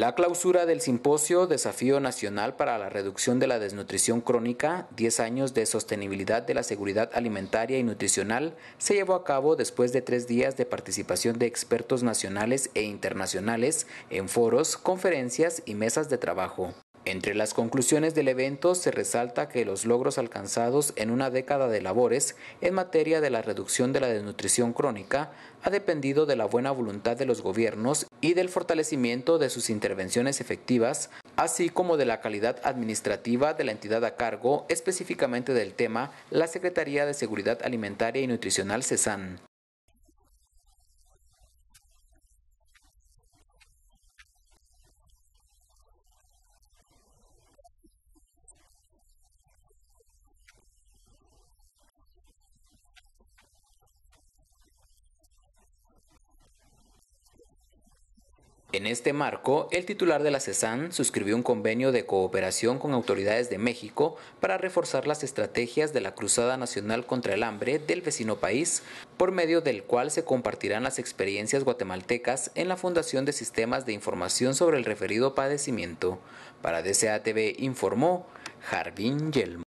La clausura del simposio Desafío Nacional para la Reducción de la Desnutrición Crónica, 10 años de sostenibilidad de la seguridad alimentaria y nutricional, se llevó a cabo después de tres días de participación de expertos nacionales e internacionales en foros, conferencias y mesas de trabajo. Entre las conclusiones del evento se resalta que los logros alcanzados en una década de labores en materia de la reducción de la desnutrición crónica ha dependido de la buena voluntad de los gobiernos y del fortalecimiento de sus intervenciones efectivas, así como de la calidad administrativa de la entidad a cargo, específicamente del tema, la Secretaría de Seguridad Alimentaria y Nutricional CESAN. En este marco, el titular de la CESAN suscribió un convenio de cooperación con autoridades de México para reforzar las estrategias de la Cruzada Nacional contra el Hambre del vecino país, por medio del cual se compartirán las experiencias guatemaltecas en la fundación de sistemas de información sobre el referido padecimiento. Para DCATV informó Jardín Yelmo.